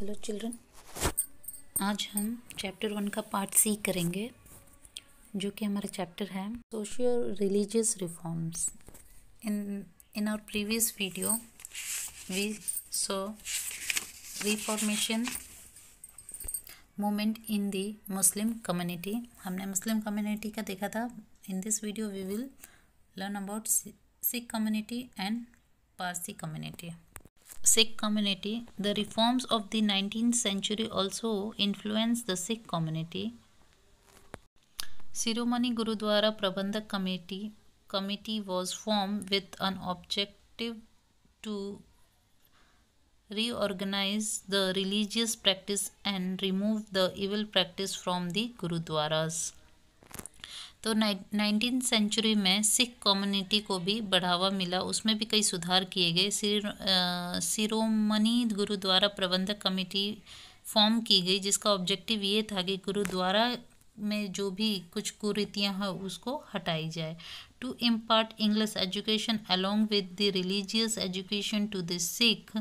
Hello children आज हम chapter one का पार्ट सी करेंगे जो कि हमारा चैप्टर है socio religious reforms in in our previous video we saw reformation moment in the Muslim community हमने मुस्लिम कम्युनिटी का देखा था in this video we will learn about Sikh community and Parsi community Sikh community, the reforms of the 19th century also influenced the Sikh community. Siromani Gurudwara Prabandhak Committee committee was formed with an objective to reorganize the religious practice and remove the evil practice from the Gurudwaras. तो nineteen century में Sikh community को भी बढ़ावा मिला उसमें भी कई सुधार किए गए सिर गुरुद्वारा प्रबंधक कमेटी फॉर्म की गई जिसका ऑब्जेक्टिव ये था कि गुरुद्वारा में जो भी कुछ कुरीतियाँ हैं उसको हटाई जाए to impart English education along with the religious education to the Sikh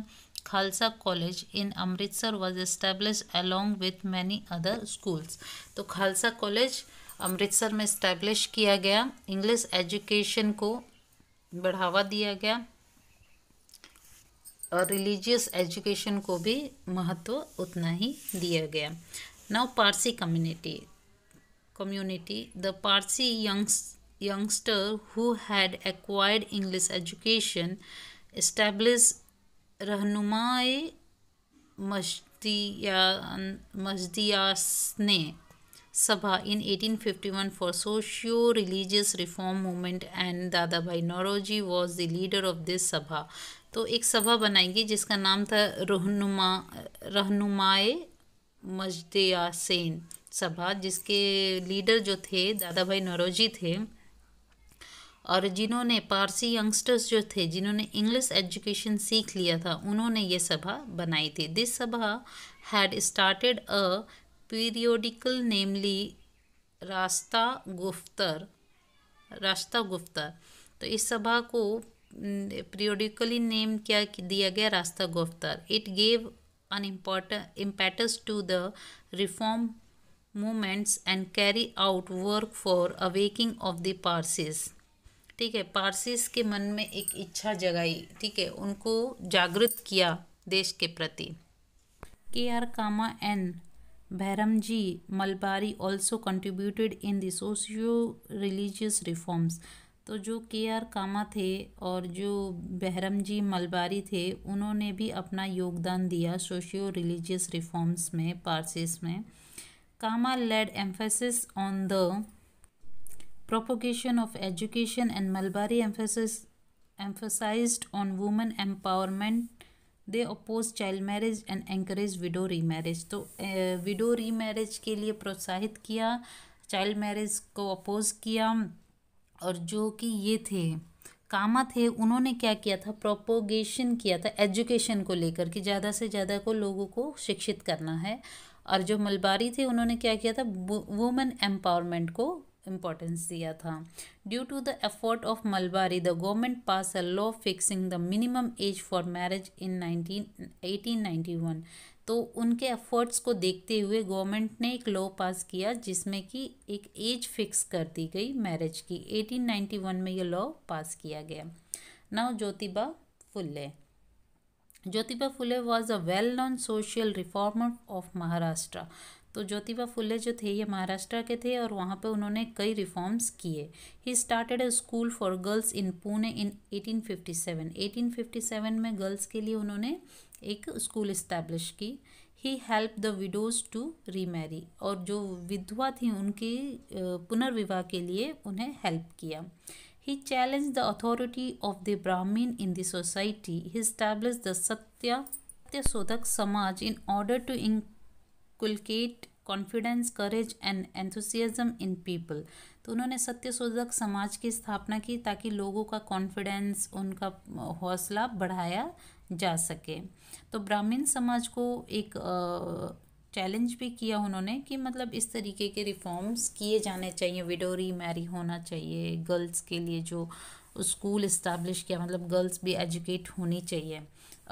Khalsa college in Amritsar was establish along with many other schools तो खालसा कॉलेज अमृतसर में इस्टेब्लिश किया गया इंग्लिश एजुकेशन को बढ़ावा दिया गया और रिलीजियस एजुकेशन को भी महत्व उतना ही दिया गया now Parsi community community the Parsi youngs youngster who had acquired English education establish Rahnumai Mazdayasnan Mazdayasnan ने Sabha in 1851 socio religious reform movement and Dadabhai Naoroji was the leader of this Sabha तो एक सभा बनाएंगे जिसका नाम था रहनुमा रहनुमाए मजदयासेन सभा जिसके लीडर जो थे दादा भाई नौरोजी थे और जिन्होंने पारसी यंगस्टर्स जो थे जिन्होंने इंग्लिश एजुकेशन सीख लिया था उन्होंने ये सभा बनाई थी this Sabha had started a periodical namely Rast Goftar रास्ता गुफ्तर तो इस सभा को पीरियोडिकली नेम क्या दिया गया Rast Goftar it gave an important impetus to the reform movements and carry out work for awakening of the Parsis ठीक है पार्सिस के मन में एक इच्छा जगाई ठीक है उनको जागृत किया देश के प्रति K R Cama and Bairamji Malbari also contributed in the socio-religious reforms. तो जो के आर कामा थे और जो बहरम जी मलबारी थे उन्होंने भी अपना योगदान दिया सोशियो रिलीजियस रिफॉर्म्स में पार्सेस में Cama laid emphasis on the propagation of education and Malabari emphasis emphasized on women empowerment they oppose child marriage and encourage widow remarriage तो विडो री मैरिज के लिए प्रोत्साहित किया चाइल्ड मैरिज को अपोज किया और जो कि ये थे कामा थे उन्होंने क्या किया था प्रोपोगेशन किया था एजुकेशन को लेकर कि ज़्यादा से ज़्यादा को लोगों को शिक्षित करना है और जो मलबारी थे उन्होंने क्या किया था वुमेन एम्पावरमेंट को इम्पोर्टेंस दिया था due to the effort of Malabari the government pass a law fixing the minimum age for marriage in nineteen eighteen ninety one तो उनके एफर्ट्स को देखते हुए गवर्नमेंट ने एक लॉ पास किया जिसमें कि एक एज फिक्स कर दी गई मैरिज की 1891 में ये लॉ पास किया गया now Jyotiba Phule Jyotiba Phule was a well known social reformer of Maharashtra तो ज्योतिबा फुले जो थे ये महाराष्ट्र के थे और वहाँ पे उन्होंने कई रिफॉर्म्स किए he started a school for girls in Pune in 1857 1857 में गर्ल्स के लिए उन्होंने एक स्कूल इस्टेब्लिश की he help the widows to remarry और जो विधवा थी उनकी पुनर्विवाह के लिए उन्हें हेल्प किया he challenge the authority of the Brahmin in the society he establish the Satya Satyashodhak Samaj in order to inculcate confidence courage and enthusiasm in people तो उन्होंने सत्यशोधक समाज की स्थापना की ताकि लोगों का कॉन्फिडेंस उनका हौसला बढ़ाया जा सके तो ब्राह्मीण समाज को एक चैलेंज भी किया उन्होंने कि मतलब इस तरीके के रिफॉर्म्स किए जाने चाहिए विडो मैरी होना चाहिए गर्ल्स के लिए जो स्कूल इस्टेब्लिश किया मतलब गर्ल्स भी एजुकेट होनी चाहिए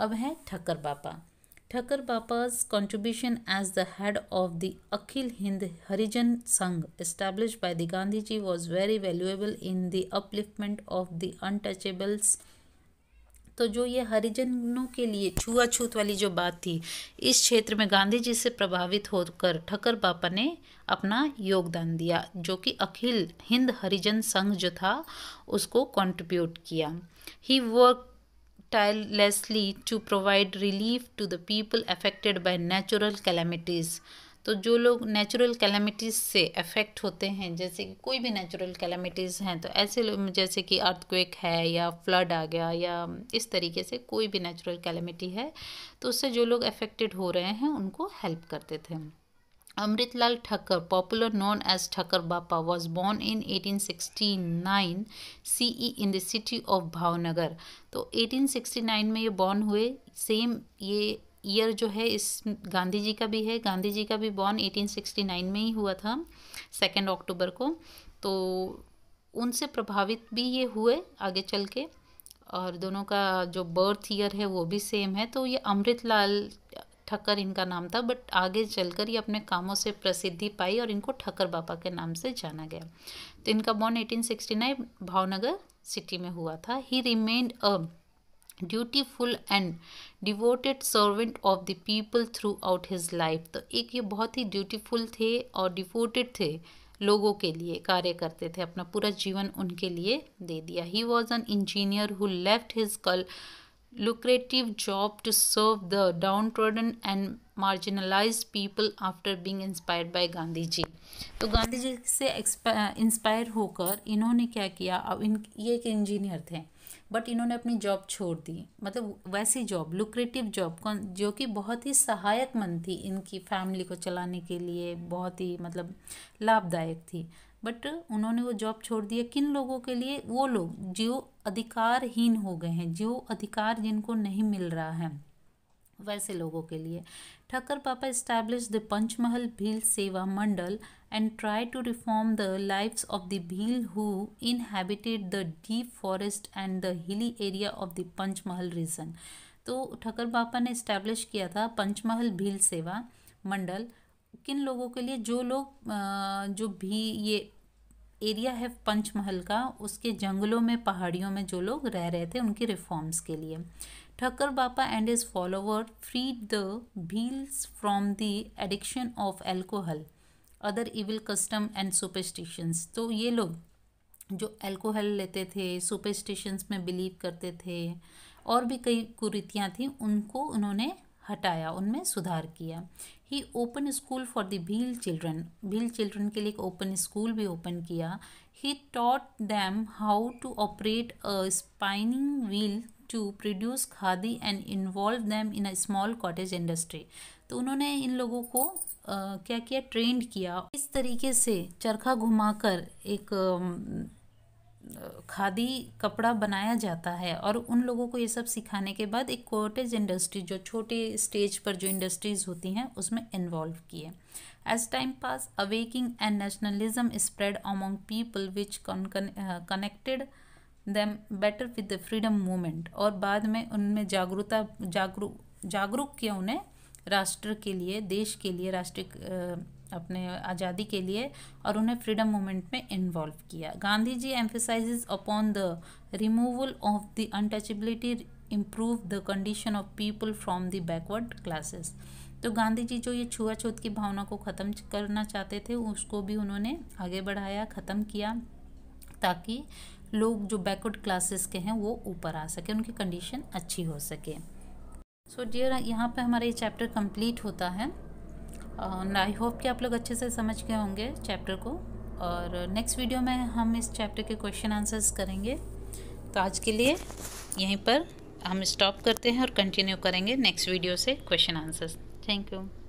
अब है Thakkar Bapa Thakkar Bapa's contribution as the head of the Akhil Hind Harijan Sangh establish by the Gandhi ji was very valuable in the upliftment of the untouchables तो जो ये हरिजनों के लिए छुआछूत वाली जो बात थी इस क्षेत्र में गांधी जी से प्रभावित होकर ठक्कर बापा ने अपना योगदान दिया जो कि अखिल हिंद हरिजन संघ जो था उसको कॉन्ट्रीब्यूट किया he work tirelessly to provide relief to the people affected by natural calamities तो जो लोग नेचुरल कैलामिटीज़ से अफेक्ट होते हैं जैसे कि कोई भी नेचुरल कैलामिटीज़ हैं तो ऐसे लोग जैसे कि अर्थक्वेक है या फ्लड आ गया या इस तरीके से कोई भी नेचुरल कैलामिटी है तो उससे जो लोग अफेक्टेड हो रहे हैं उनको हेल्प करते थे Amritlal Thakur, popular known as Thakur Bappa, was born in 1869 CE in the city of Bhavnagar तो 1869 में ये born हुए सेम ये ईयर जो है इस गांधी जी का भी है गांधी जी का भी बॉर्न 1869 में ही हुआ था सेकेंड अक्टूबर को तो उनसे प्रभावित भी ये हुए आगे चल के और दोनों का जो बर्थ ईयर है वो भी सेम है तो ये अमृतलाल ठक्कर इनका नाम था बट आगे चलकर ये अपने कामों से प्रसिद्धि पाई और इनको ठक्कर बापा के नाम से जाना गया तो इनका बॉर्न 1869 भावनगर सिटी में हुआ था he remained a dutiful and devoted servant of the people throughout his life तो एक ये बहुत ही ड्यूटीफुल थे और डिवोटेड थे लोगों के लिए कार्य करते थे अपना पूरा जीवन उनके लिए दे दिया he was an engineer who left his कल lucrative job to serve the downtrodden and marginalized people after being inspired by Gandhi ji तो गांधी जी से इंस्पायर होकर इन्होंने क्या किया अब इन ये एक इंजीनियर थे बट इन्होंने अपनी जॉब छोड़ दी मतलब वैसी जॉब लुक्रेटिव जॉब कौन जो कि बहुत ही सहायक मन थी इनकी फैमिली को चलाने के लिए बहुत ही मतलब लाभदायक थी बट उन्होंने वो जॉब छोड़ दिया किन लोगों के लिए वो लोग जो अधिकारहीन हो गए हैं जो अधिकार जिनको नहीं मिल रहा है वैसे लोगों के लिए ठक्कर पापा establish the Panchmahal Bhil Seva Mandal and try to reform the lifes of the Bhil who inhabited the deep forest and the hilly area of the Panchmahal region तो ठक्कर पापा ने इस्टेब्लिश किया था पंचमहल भील सेवा मंडल किन लोगों के लिए जो लोग जो भी ये एरिया है पंचमहल का उसके जंगलों में पहाड़ियों में जो लोग रह रहे थे उनके रिफॉर्म्स के लिए Thakkar Bapa and his follower freed the Bhils from the addiction of alcohol other evil custom and superstitions तो ये लोग जो एल्कोहल लेते थे सुपरस्टिशंस में बिलीव करते थे और भी कई कुरीतियाँ थीं उनको उन्होंने हटाया उनमें सुधार किया he open school for the Bhil children Bhil children के लिए एक ओपन स्कूल भी ओपन किया he taught them how to operate a spinning wheel to produce khadi and involve them in a small cottage industry तो उन्होंने इन लोगों को Uh, क्या किया ट्रेंड किया इस तरीके से चरखा घुमाकर एक खादी कपड़ा बनाया जाता है और उन लोगों को ये सब सिखाने के बाद एक कोटेज इंडस्ट्री जो छोटे स्टेज पर जो इंडस्ट्रीज़ होती हैं उसमें इन्वॉल्व किए as time pass awakening and nationalism spread among people which connected them better with the freedom movement और बाद में उनमें जागरूकता जागरूक जागरूक किया उन्हें राष्ट्र के लिए देश के लिए राष्ट्रीय uh, अपने आज़ादी के लिए और उन्हें फ्रीडम मूवमेंट में इन्वॉल्व किया Gandhi ji emphasize upon the removal of the untouchability improve the condition of people from the backward classes तो गांधी जी जो ये छुआछूत की भावना को ख़त्म करना चाहते थे उसको भी उन्होंने आगे बढ़ाया ख़त्म किया ताकि लोग जो बैकवर्ड क्लासेस के हैं वो ऊपर आ सके उनकी कंडीशन अच्छी हो सके सो so डियर यहाँ पे हमारा ये चैप्टर कंप्लीट होता है आई uh, होप कि आप लोग अच्छे से समझ गए होंगे चैप्टर को और नेक्स्ट वीडियो में हम इस चैप्टर के क्वेश्चन आंसर्स करेंगे तो आज के लिए यहीं पर हम स्टॉप करते हैं और कंटिन्यू करेंगे नेक्स्ट वीडियो से क्वेश्चन आंसर्स थैंक यू